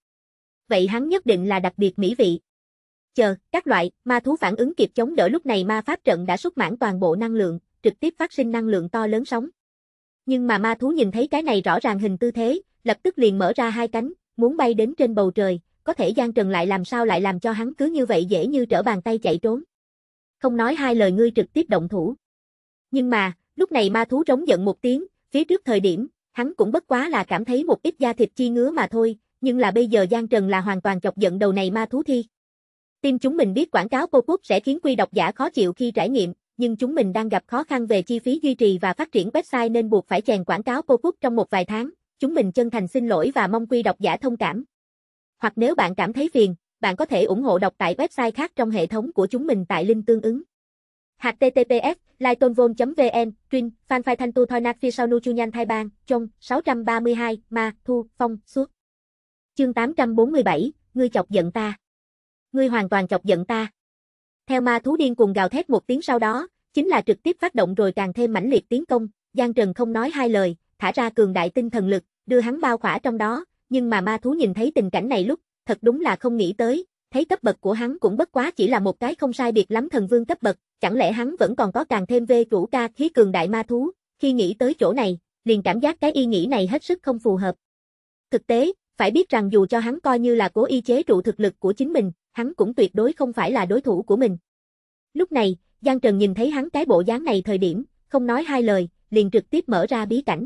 vậy hắn nhất định là đặc biệt mỹ vị. Chờ, các loại, ma thú phản ứng kịp chống đỡ lúc này ma pháp trận đã xuất mãn toàn bộ năng lượng, trực tiếp phát sinh năng lượng to lớn sóng. Nhưng mà ma thú nhìn thấy cái này rõ ràng hình tư thế, lập tức liền mở ra hai cánh, muốn bay đến trên bầu trời, có thể Giang Trần lại làm sao lại làm cho hắn cứ như vậy dễ như trở bàn tay chạy trốn. Không nói hai lời ngươi trực tiếp động thủ. Nhưng mà, lúc này ma thú trống giận một tiếng, phía trước thời điểm, hắn cũng bất quá là cảm thấy một ít da thịt chi ngứa mà thôi, nhưng là bây giờ Giang Trần là hoàn toàn chọc giận đầu này ma thú thi. tin chúng mình biết quảng cáo cô cốt sẽ khiến quy độc giả khó chịu khi trải nghiệm, nhưng chúng mình đang gặp khó khăn về chi phí duy trì và phát triển website nên buộc phải chèn quảng cáo cô cốt trong một vài tháng. Chúng mình chân thành xin lỗi và mong quy độc giả thông cảm. Hoặc nếu bạn cảm thấy phiền, bạn có thể ủng hộ đọc tại website khác trong hệ thống của chúng mình tại link tương ứng. HTTPS, lightonvol.vn, Trinh, Fanfai Thanh Tu Thoi Nạc Phi Sao Nu Chu Nhan Thai Bang, Trong, 632, Ma, Thu, Phong, Suốt. Chương 847, ngươi chọc giận ta. Ngươi hoàn toàn chọc giận ta. Theo ma thú điên cuồng gào thét một tiếng sau đó, chính là trực tiếp phát động rồi càng thêm mãnh liệt tiến công, Giang Trần không nói hai lời, thả ra cường đại tinh thần lực, đưa hắn bao khỏa trong đó, nhưng mà ma thú nhìn thấy tình cảnh này lúc, thật đúng là không nghĩ tới, thấy cấp bậc của hắn cũng bất quá chỉ là một cái không sai biệt lắm thần vương cấp bậc, chẳng lẽ hắn vẫn còn có càng thêm vê chủ ca khí cường đại ma thú, khi nghĩ tới chỗ này, liền cảm giác cái ý nghĩ này hết sức không phù hợp. Thực tế, phải biết rằng dù cho hắn coi như là cố y chế trụ thực lực của chính mình, hắn cũng tuyệt đối không phải là đối thủ của mình. Lúc này, Giang Trần nhìn thấy hắn cái bộ dáng này thời điểm, không nói hai lời, liền trực tiếp mở ra bí cảnh.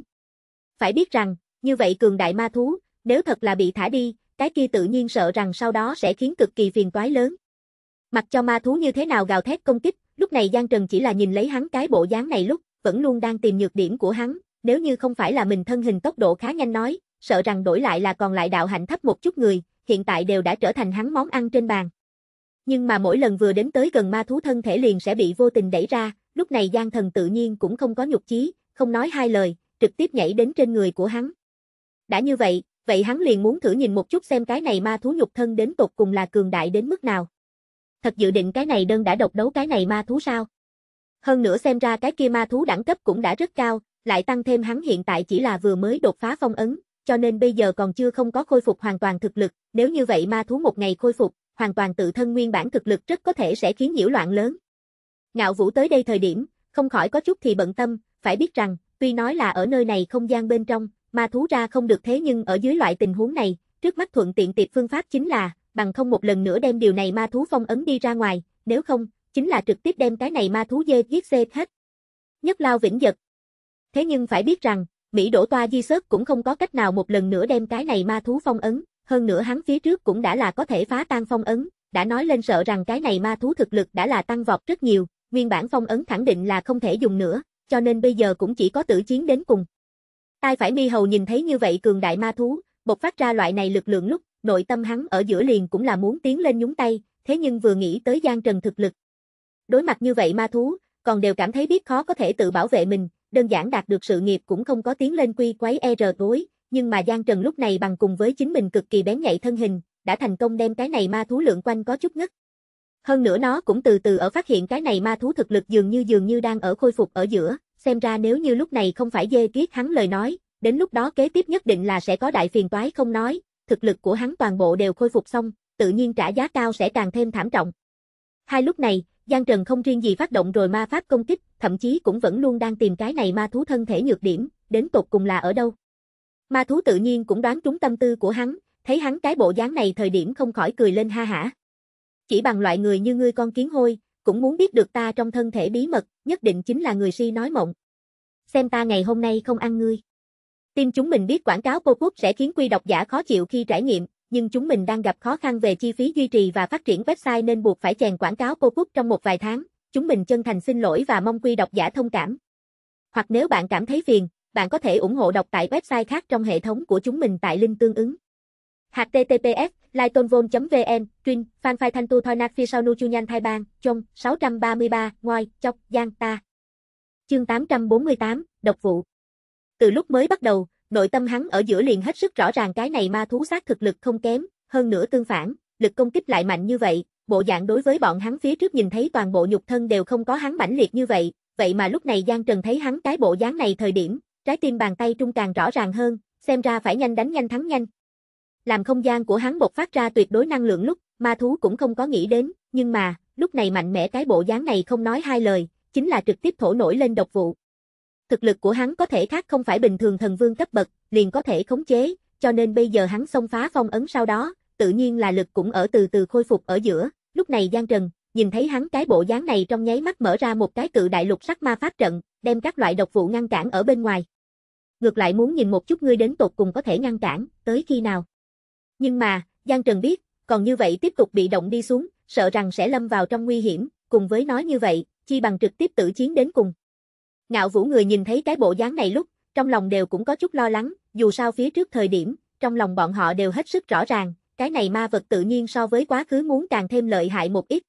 Phải biết rằng, như vậy cường đại ma thú, nếu thật là bị thả đi, cái kia tự nhiên sợ rằng sau đó sẽ khiến cực kỳ phiền toái lớn. Mặc cho ma thú như thế nào gào thét công kích, lúc này Giang Trần chỉ là nhìn lấy hắn cái bộ dáng này lúc, vẫn luôn đang tìm nhược điểm của hắn, nếu như không phải là mình thân hình tốc độ khá nhanh nói, sợ rằng đổi lại là còn lại đạo hạnh thấp một chút người, hiện tại đều đã trở thành hắn món ăn trên bàn. Nhưng mà mỗi lần vừa đến tới gần ma thú thân thể liền sẽ bị vô tình đẩy ra, lúc này Giang Thần tự nhiên cũng không có nhục chí, không nói hai lời, trực tiếp nhảy đến trên người của hắn. Đã như vậy, vậy hắn liền muốn thử nhìn một chút xem cái này ma thú nhục thân đến tột cùng là cường đại đến mức nào. Thật dự định cái này đơn đã độc đấu cái này ma thú sao? Hơn nữa xem ra cái kia ma thú đẳng cấp cũng đã rất cao, lại tăng thêm hắn hiện tại chỉ là vừa mới đột phá phong ấn, cho nên bây giờ còn chưa không có khôi phục hoàn toàn thực lực, nếu như vậy ma thú một ngày khôi phục, hoàn toàn tự thân nguyên bản thực lực rất có thể sẽ khiến nhiễu loạn lớn. Ngạo Vũ tới đây thời điểm, không khỏi có chút thì bận tâm, phải biết rằng, tuy nói là ở nơi này không gian bên trong, ma thú ra không được thế nhưng ở dưới loại tình huống này, trước mắt thuận tiện tiệp phương pháp chính là, bằng không một lần nữa đem điều này ma thú phong ấn đi ra ngoài, nếu không, chính là trực tiếp đem cái này ma thú dê giết xê hết. Nhất lao vĩnh giật. Thế nhưng phải biết rằng, Mỹ đổ toa di sớt cũng không có cách nào một lần nữa đem cái này ma thú phong ấn, hơn nữa hắn phía trước cũng đã là có thể phá tan phong ấn, đã nói lên sợ rằng cái này ma thú thực lực đã là tăng vọt rất nhiều, nguyên bản phong ấn khẳng định là không thể dùng nữa, cho nên bây giờ cũng chỉ có tử chiến đến cùng. Tai phải mi hầu nhìn thấy như vậy cường đại ma thú, bộc phát ra loại này lực lượng lúc, nội tâm hắn ở giữa liền cũng là muốn tiến lên nhúng tay, thế nhưng vừa nghĩ tới Giang Trần thực lực. Đối mặt như vậy ma thú, còn đều cảm thấy biết khó có thể tự bảo vệ mình, đơn giản đạt được sự nghiệp cũng không có tiến lên quy quấy e rờ tối, nhưng mà Giang Trần lúc này bằng cùng với chính mình cực kỳ bén nhạy thân hình, đã thành công đem cái này ma thú lượng quanh có chút ngất. Hơn nữa nó cũng từ từ ở phát hiện cái này ma thú thực lực dường như dường như đang ở khôi phục ở giữa, xem ra nếu như lúc này không phải dê kiết hắn lời nói, đến lúc đó kế tiếp nhất định là sẽ có đại phiền toái không nói, thực lực của hắn toàn bộ đều khôi phục xong, tự nhiên trả giá cao sẽ càng thêm thảm trọng. Hai lúc này, Giang Trần không riêng gì phát động rồi ma pháp công kích, thậm chí cũng vẫn luôn đang tìm cái này ma thú thân thể nhược điểm, đến tột cùng là ở đâu. Ma thú tự nhiên cũng đoán trúng tâm tư của hắn, thấy hắn cái bộ dáng này thời điểm không khỏi cười lên ha hả. Chỉ bằng loại người như ngươi con kiến hôi, cũng muốn biết được ta trong thân thể bí mật, nhất định chính là người si nói mộng. Xem ta ngày hôm nay không ăn ngươi. Tin chúng mình biết quảng cáo cô quốc sẽ khiến quy độc giả khó chịu khi trải nghiệm, nhưng chúng mình đang gặp khó khăn về chi phí duy trì và phát triển website nên buộc phải chèn quảng cáo cô cúc trong một vài tháng. Chúng mình chân thành xin lỗi và mong quy độc giả thông cảm. Hoặc nếu bạn cảm thấy phiền, bạn có thể ủng hộ đọc tại website khác trong hệ thống của chúng mình tại link tương ứng. HTTPS lightonvol.vn, Trinh, Fanfai Thanh Tu Thoi Nạc Phi sau Nu Chu Nhan Thai Bang, Trong, 633, Ngoài, Chọc, Giang Ta. Chương 848, Độc vụ. Từ lúc mới bắt đầu, Nội tâm hắn ở giữa liền hết sức rõ ràng cái này ma thú sát thực lực không kém, hơn nữa tương phản, lực công kích lại mạnh như vậy, bộ dạng đối với bọn hắn phía trước nhìn thấy toàn bộ nhục thân đều không có hắn mãnh liệt như vậy, vậy mà lúc này Giang Trần thấy hắn cái bộ dáng này thời điểm, trái tim bàn tay trung càng rõ ràng hơn, xem ra phải nhanh đánh nhanh thắng nhanh. Làm không gian của hắn bộc phát ra tuyệt đối năng lượng lúc, ma thú cũng không có nghĩ đến, nhưng mà, lúc này mạnh mẽ cái bộ dáng này không nói hai lời, chính là trực tiếp thổ nổi lên độc vụ. Thực lực của hắn có thể khác không phải bình thường thần vương cấp bậc, liền có thể khống chế, cho nên bây giờ hắn xông phá phong ấn sau đó, tự nhiên là lực cũng ở từ từ khôi phục ở giữa. Lúc này Giang Trần, nhìn thấy hắn cái bộ dáng này trong nháy mắt mở ra một cái cự đại lục sắc ma pháp trận, đem các loại độc vụ ngăn cản ở bên ngoài. Ngược lại muốn nhìn một chút ngươi đến tột cùng có thể ngăn cản, tới khi nào. Nhưng mà, Giang Trần biết, còn như vậy tiếp tục bị động đi xuống, sợ rằng sẽ lâm vào trong nguy hiểm, cùng với nói như vậy, chi bằng trực tiếp tự chiến đến cùng. Ngạo Vũ người nhìn thấy cái bộ dáng này lúc, trong lòng đều cũng có chút lo lắng, dù sao phía trước thời điểm, trong lòng bọn họ đều hết sức rõ ràng, cái này ma vật tự nhiên so với quá khứ muốn càng thêm lợi hại một ít.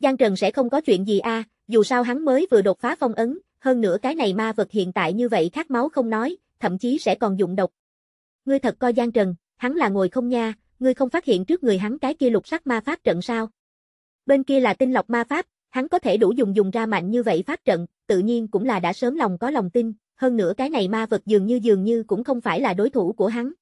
Giang Trần sẽ không có chuyện gì a, à, dù sao hắn mới vừa đột phá phong ấn, hơn nữa cái này ma vật hiện tại như vậy khát máu không nói, thậm chí sẽ còn dụng độc. Ngươi thật coi Giang Trần, hắn là ngồi không nha, ngươi không phát hiện trước người hắn cái kia lục sắc ma pháp trận sao? Bên kia là tinh lọc ma pháp, Hắn có thể đủ dùng dùng ra mạnh như vậy phát trận, tự nhiên cũng là đã sớm lòng có lòng tin, hơn nữa cái này ma vật dường như dường như cũng không phải là đối thủ của hắn.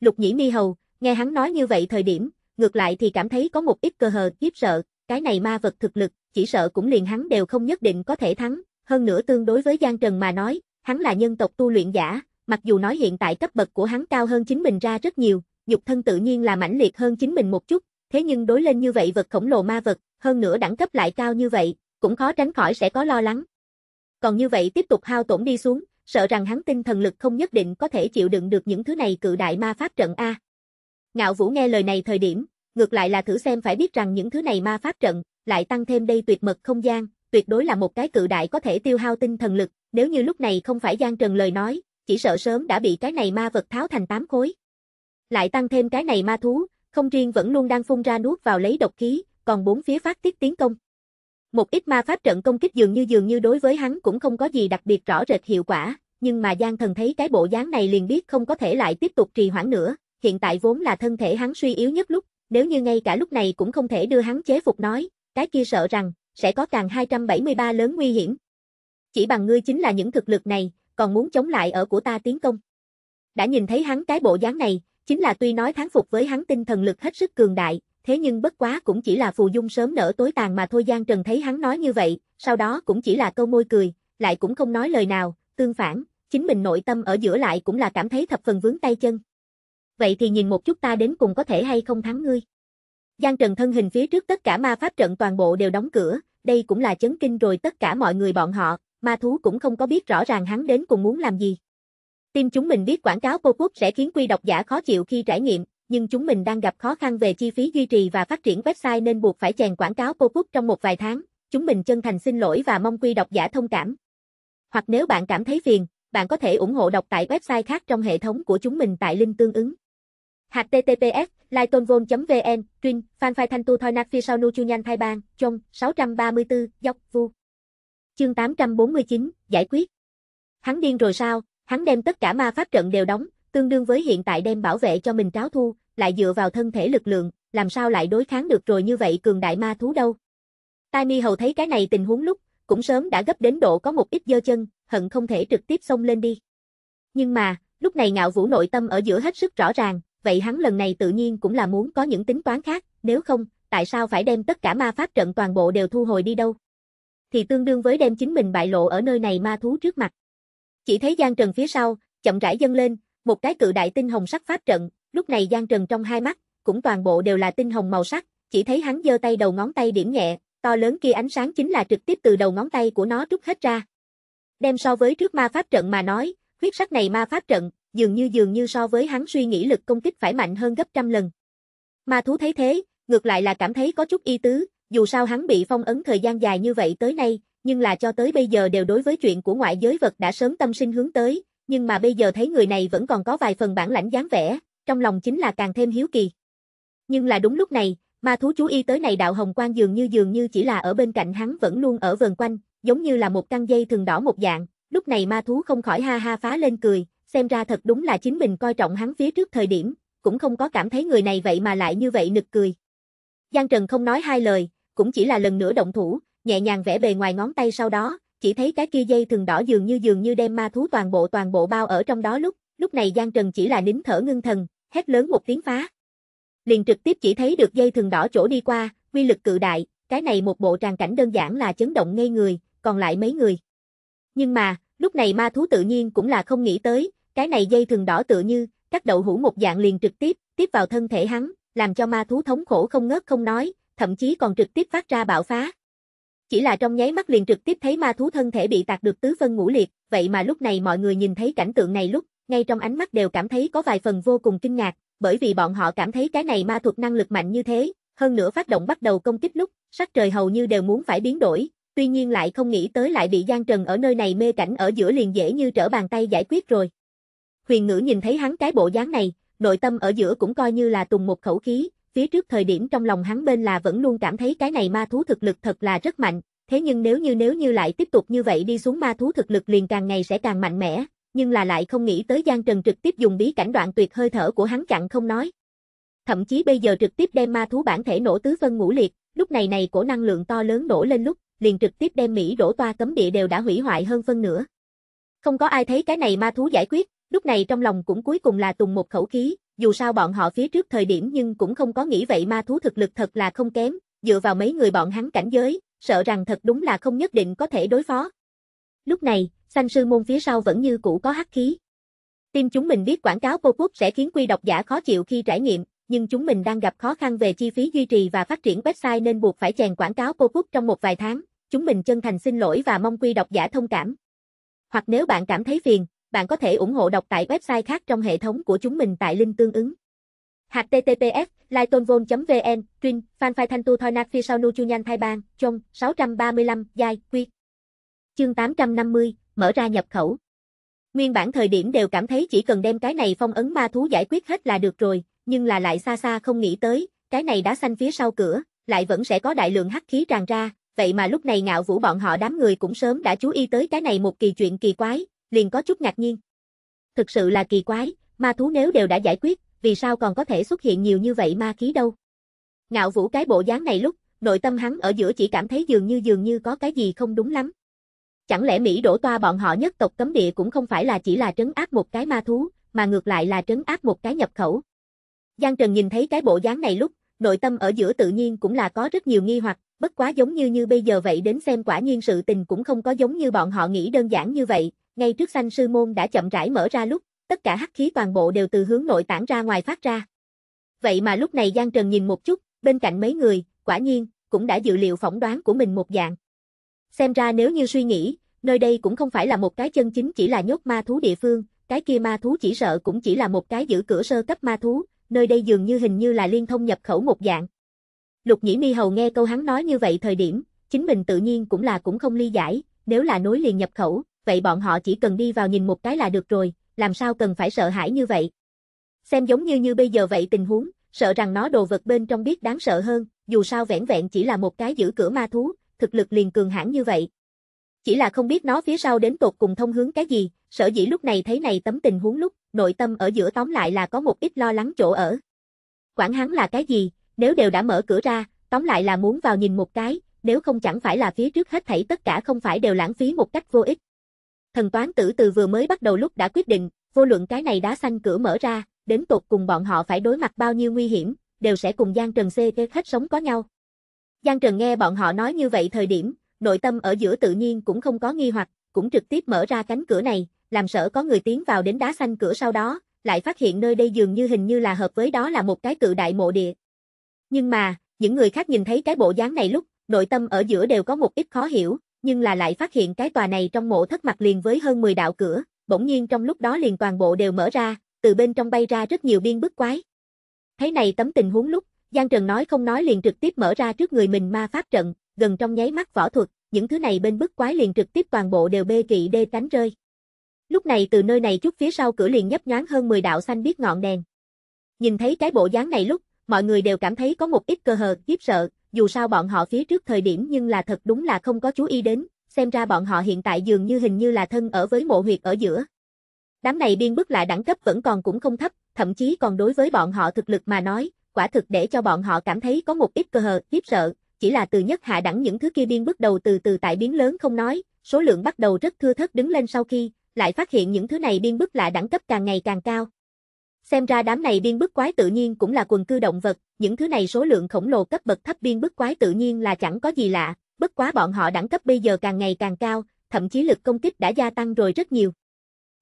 Lục nhĩ mi hầu, nghe hắn nói như vậy thời điểm, ngược lại thì cảm thấy có một ít cơ hờ kiếp sợ, cái này ma vật thực lực, chỉ sợ cũng liền hắn đều không nhất định có thể thắng, hơn nữa tương đối với Giang Trần mà nói, hắn là nhân tộc tu luyện giả, mặc dù nói hiện tại cấp bậc của hắn cao hơn chính mình ra rất nhiều, nhục thân tự nhiên là mãnh liệt hơn chính mình một chút, thế nhưng đối lên như vậy vật khổng lồ ma vật, hơn nữa đẳng cấp lại cao như vậy, cũng khó tránh khỏi sẽ có lo lắng. Còn như vậy tiếp tục hao tổn đi xuống, sợ rằng hắn tinh thần lực không nhất định có thể chịu đựng được những thứ này cự đại ma pháp trận A. Ngạo Vũ nghe lời này thời điểm, ngược lại là thử xem phải biết rằng những thứ này ma pháp trận, lại tăng thêm đây tuyệt mật không gian, tuyệt đối là một cái cự đại có thể tiêu hao tinh thần lực, nếu như lúc này không phải gian Trần lời nói, chỉ sợ sớm đã bị cái này ma vật tháo thành tám khối. Lại tăng thêm cái này ma thú, không riêng vẫn luôn đang phun ra nuốt vào lấy độc khí, còn bốn phía phát tiết tiến công. Một ít ma pháp trận công kích dường như dường như đối với hắn cũng không có gì đặc biệt rõ rệt hiệu quả, nhưng mà Giang Thần thấy cái bộ dáng này liền biết không có thể lại tiếp tục trì hoãn nữa, hiện tại vốn là thân thể hắn suy yếu nhất lúc, nếu như ngay cả lúc này cũng không thể đưa hắn chế phục nói, cái kia sợ rằng, sẽ có càng 273 lớn nguy hiểm. Chỉ bằng ngươi chính là những thực lực này, còn muốn chống lại ở của ta tiến công. Đã nhìn thấy hắn cái bộ dáng này, Chính là tuy nói thắng phục với hắn tinh thần lực hết sức cường đại, thế nhưng bất quá cũng chỉ là phù dung sớm nở tối tàn mà thôi Giang Trần thấy hắn nói như vậy, sau đó cũng chỉ là câu môi cười, lại cũng không nói lời nào, tương phản, chính mình nội tâm ở giữa lại cũng là cảm thấy thập phần vướng tay chân. Vậy thì nhìn một chút ta đến cùng có thể hay không thắng ngươi. Giang Trần thân hình phía trước tất cả ma pháp trận toàn bộ đều đóng cửa, đây cũng là chấn kinh rồi tất cả mọi người bọn họ, ma thú cũng không có biết rõ ràng hắn đến cùng muốn làm gì. Tim chúng mình biết quảng cáo pop-up sẽ khiến quy độc giả khó chịu khi trải nghiệm, nhưng chúng mình đang gặp khó khăn về chi phí duy trì và phát triển website nên buộc phải chèn quảng cáo pop-up trong một vài tháng. Chúng mình chân thành xin lỗi và mong quy độc giả thông cảm. Hoặc nếu bạn cảm thấy phiền, bạn có thể ủng hộ đọc tại website khác trong hệ thống của chúng mình tại link tương ứng. HTTPS, lightonvol.vn, Trinh, Fanfai Thanh Tu Thoi Nạc Phi Sao Nu Chu Nhan Thai Bang, Trong, 634, Dốc, Vu. Chương 849, Giải quyết. Hắn điên rồi sao, Hắn đem tất cả ma pháp trận đều đóng, tương đương với hiện tại đem bảo vệ cho mình tráo thu, lại dựa vào thân thể lực lượng, làm sao lại đối kháng được rồi như vậy cường đại ma thú đâu. Tai Mi Hầu thấy cái này tình huống lúc, cũng sớm đã gấp đến độ có một ít dơ chân, hận không thể trực tiếp xông lên đi. Nhưng mà, lúc này ngạo vũ nội tâm ở giữa hết sức rõ ràng, vậy hắn lần này tự nhiên cũng là muốn có những tính toán khác, nếu không, tại sao phải đem tất cả ma pháp trận toàn bộ đều thu hồi đi đâu? Thì tương đương với đem chính mình bại lộ ở nơi này ma thú trước mặt. Chỉ thấy Giang Trần phía sau, chậm rãi dâng lên, một cái cự đại tinh hồng sắc pháp trận, lúc này Giang Trần trong hai mắt, cũng toàn bộ đều là tinh hồng màu sắc, chỉ thấy hắn giơ tay đầu ngón tay điểm nhẹ, to lớn kia ánh sáng chính là trực tiếp từ đầu ngón tay của nó rút hết ra. Đem so với trước ma pháp trận mà nói, huyết sắc này ma pháp trận, dường như dường như so với hắn suy nghĩ lực công kích phải mạnh hơn gấp trăm lần. Ma thú thấy thế, ngược lại là cảm thấy có chút y tứ, dù sao hắn bị phong ấn thời gian dài như vậy tới nay, nhưng là cho tới bây giờ đều đối với chuyện của ngoại giới vật đã sớm tâm sinh hướng tới, nhưng mà bây giờ thấy người này vẫn còn có vài phần bản lãnh dáng vẻ, trong lòng chính là càng thêm hiếu kỳ. Nhưng là đúng lúc này, ma thú chú ý tới này đạo hồng quang dường như dường như chỉ là ở bên cạnh hắn vẫn luôn ở vần quanh, giống như là một căn dây thường đỏ một dạng, lúc này ma thú không khỏi ha ha phá lên cười, xem ra thật đúng là chính mình coi trọng hắn phía trước thời điểm, cũng không có cảm thấy người này vậy mà lại như vậy nực cười. Giang Trần không nói hai lời, cũng chỉ là lần nữa động thủ, nhẹ nhàng vẽ bề ngoài ngón tay sau đó, chỉ thấy cái kia dây thường đỏ dường như dường như đem ma thú toàn bộ toàn bộ bao ở trong đó lúc, lúc này Giang Trần chỉ là nín thở ngưng thần, hét lớn một tiếng phá. Liền trực tiếp chỉ thấy được dây thường đỏ chỗ đi qua, quy lực cự đại, cái này một bộ tràng cảnh đơn giản là chấn động ngây người, còn lại mấy người. Nhưng mà, lúc này ma thú tự nhiên cũng là không nghĩ tới, cái này dây thường đỏ tự như, các đậu hũ một dạng liền trực tiếp, tiếp vào thân thể hắn, làm cho ma thú thống khổ không ngớt không nói, thậm chí còn trực tiếp phát ra bạo phá, chỉ là trong nháy mắt liền trực tiếp thấy ma thú thân thể bị tạc được tứ phân ngũ liệt, vậy mà lúc này mọi người nhìn thấy cảnh tượng này lúc, ngay trong ánh mắt đều cảm thấy có vài phần vô cùng kinh ngạc, bởi vì bọn họ cảm thấy cái này ma thuật năng lực mạnh như thế, hơn nữa phát động bắt đầu công kích lúc, sắc trời hầu như đều muốn phải biến đổi, tuy nhiên lại không nghĩ tới lại bị Giang Trần ở nơi này mê cảnh ở giữa liền dễ như trở bàn tay giải quyết rồi. Huyền ngữ nhìn thấy hắn cái bộ dáng này, nội tâm ở giữa cũng coi như là tùng một khẩu khí, phía trước thời điểm trong lòng hắn bên là vẫn luôn cảm thấy cái này ma thú thực lực thật là rất mạnh, thế nhưng nếu như nếu như lại tiếp tục như vậy đi xuống ma thú thực lực liền càng ngày sẽ càng mạnh mẽ, nhưng là lại không nghĩ tới Giang Trần trực tiếp dùng bí cảnh đoạn tuyệt hơi thở của hắn chặn không nói. Thậm chí bây giờ trực tiếp đem ma thú bản thể nổ tứ phân ngũ liệt, lúc này này cổ năng lượng to lớn nổ lên lúc, liền trực tiếp đem Mỹ đổ toa cấm địa đều đã hủy hoại hơn phân nữa Không có ai thấy cái này ma thú giải quyết, lúc này trong lòng cũng cuối cùng là tùng một khẩu khí, dù sao bọn họ phía trước thời điểm nhưng cũng không có nghĩ vậy ma thú thực lực thật là không kém, dựa vào mấy người bọn hắn cảnh giới, sợ rằng thật đúng là không nhất định có thể đối phó. Lúc này, sanh sư môn phía sau vẫn như cũ có hắc khí. Tim chúng mình biết quảng cáo cô quốc sẽ khiến quy độc giả khó chịu khi trải nghiệm, nhưng chúng mình đang gặp khó khăn về chi phí duy trì và phát triển website nên buộc phải chèn quảng cáo cô quốc trong một vài tháng. Chúng mình chân thành xin lỗi và mong quy độc giả thông cảm. Hoặc nếu bạn cảm thấy phiền, bạn có thể ủng hộ đọc tại website khác trong hệ thống của chúng mình tại link tương ứng. HTTPS, lightonvol.vn, Trinh, Fanfai Thanh Tu Thoi Nạc Phi Sao Nu Chu Nhan Thai Bang, Trong, 635, Giai, Quyết. Chương 850, mở ra nhập khẩu. Nguyên bản thời điểm đều cảm thấy chỉ cần đem cái này phong ấn ma thú giải quyết hết là được rồi, nhưng là lại xa xa không nghĩ tới, cái này đã xanh phía sau cửa, lại vẫn sẽ có đại lượng hắc khí tràn ra, vậy mà lúc này ngạo vũ bọn họ đám người cũng sớm đã chú ý tới cái này một kỳ chuyện kỳ quái, liền có chút ngạc nhiên. Thực sự là kỳ quái, ma thú nếu đều đã giải quyết, vì sao còn có thể xuất hiện nhiều như vậy ma khí đâu? Ngạo Vũ cái bộ dáng này lúc, nội tâm hắn ở giữa chỉ cảm thấy dường như dường như có cái gì không đúng lắm. Chẳng lẽ Mỹ đổ toa bọn họ nhất tộc cấm địa cũng không phải là chỉ là trấn áp một cái ma thú, mà ngược lại là trấn áp một cái nhập khẩu. Giang Trần nhìn thấy cái bộ dáng này lúc, nội tâm ở giữa tự nhiên cũng là có rất nhiều nghi hoặc, bất quá giống như như bây giờ vậy đến xem quả nhiên sự tình cũng không có giống như bọn họ nghĩ đơn giản như vậy, ngay trước xanh sư môn đã chậm rãi mở ra lúc, tất cả hắc khí toàn bộ đều từ hướng nội tản ra ngoài phát ra. Vậy mà lúc này Giang Trần nhìn một chút, bên cạnh mấy người, quả nhiên, cũng đã dự liệu phỏng đoán của mình một dạng. Xem ra nếu như suy nghĩ, nơi đây cũng không phải là một cái chân chính chỉ là nhốt ma thú địa phương, cái kia ma thú chỉ sợ cũng chỉ là một cái giữ cửa sơ cấp ma thú, nơi đây dường như hình như là liên thông nhập khẩu một dạng. Lục Nhĩ Mi hầu nghe câu hắn nói như vậy thời điểm, chính mình tự nhiên cũng là cũng không ly giải, nếu là nối liền nhập khẩu, vậy bọn họ chỉ cần đi vào nhìn một cái là được rồi, làm sao cần phải sợ hãi như vậy. Xem giống như như bây giờ vậy tình huống, sợ rằng nó đồ vật bên trong biết đáng sợ hơn, dù sao vẻn vẹn chỉ là một cái giữ cửa ma thú, thực lực liền cường hãn như vậy. Chỉ là không biết nó phía sau đến tột cùng thông hướng cái gì, sở dĩ lúc này thấy này tấm tình huống lúc, nội tâm ở giữa tóm lại là có một ít lo lắng chỗ ở. Quản hắn là cái gì, nếu đều đã mở cửa ra, tóm lại là muốn vào nhìn một cái, nếu không chẳng phải là phía trước hết thảy tất cả không phải đều lãng phí một cách vô ích. Thần toán tử từ vừa mới bắt đầu lúc đã quyết định, vô luận cái này đá xanh cửa mở ra, đến tột cùng bọn họ phải đối mặt bao nhiêu nguy hiểm, đều sẽ cùng Giang Trần CT khách sống có nhau. Giang Trần nghe bọn họ nói như vậy thời điểm, nội tâm ở giữa tự nhiên cũng không có nghi hoặc, cũng trực tiếp mở ra cánh cửa này, làm sợ có người tiến vào đến đá xanh cửa sau đó, lại phát hiện nơi đây dường như hình như là hợp với đó là một cái cự đại mộ địa. Nhưng mà, những người khác nhìn thấy cái bộ dáng này lúc, nội tâm ở giữa đều có một ít khó hiểu, nhưng là lại phát hiện cái tòa này trong mộ thất mặt liền với hơn 10 đạo cửa, bỗng nhiên trong lúc đó liền toàn bộ đều mở ra, từ bên trong bay ra rất nhiều biên bức quái. Thấy này tấm tình huống lúc, Giang Trần nói không nói liền trực tiếp mở ra trước người mình ma pháp trận, gần trong nháy mắt võ thuật, những thứ này bên bức quái liền trực tiếp toàn bộ đều bê kỵ đê tránh rơi. Lúc này từ nơi này chút phía sau cửa liền nhấp nhoáng hơn 10 đạo xanh biết ngọn đèn. Nhìn thấy cái bộ dáng này lúc, mọi người đều cảm thấy có một ít cơ hờ, khiếp sợ, dù sao bọn họ phía trước thời điểm nhưng là thật đúng là không có chú ý đến, xem ra bọn họ hiện tại dường như hình như là thân ở với mộ huyệt ở giữa. Đám này biên bức lại đẳng cấp vẫn còn cũng không thấp, thậm chí còn đối với bọn họ thực lực mà nói, quả thực để cho bọn họ cảm thấy có một ít cơ hờ, khiếp sợ, chỉ là từ nhất hạ đẳng những thứ kia biên bức đầu từ từ tại biến lớn không nói, số lượng bắt đầu rất thưa thớt đứng lên sau khi, lại phát hiện những thứ này biên bức lại đẳng cấp càng ngày càng cao. Xem ra đám này biên bức quái tự nhiên cũng là quần cư động vật, những thứ này số lượng khổng lồ cấp bậc thấp biên bức quái tự nhiên là chẳng có gì lạ, bất quá bọn họ đẳng cấp bây giờ càng ngày càng cao, thậm chí lực công kích đã gia tăng rồi rất nhiều.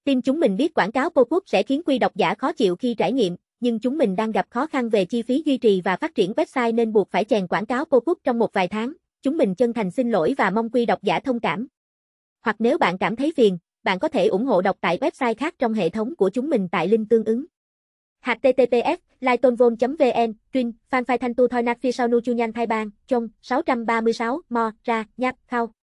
Tin chúng mình biết quảng cáo Pokut sẽ khiến quy độc giả khó chịu khi trải nghiệm, nhưng chúng mình đang gặp khó khăn về chi phí duy trì và phát triển website nên buộc phải chèn quảng cáo Pokut trong một vài tháng. Chúng mình chân thành xin lỗi và mong quy độc giả thông cảm. Hoặc nếu bạn cảm thấy phiền, bạn có thể ủng hộ đọc tại website khác trong hệ thống của chúng mình tại link tương ứng https lightonvon.vn Truyện, fanpage thanh tu thoi nạc phi sau nu chu nhanh thai bàn, chông, 636, mo, ra, nhạc, khao.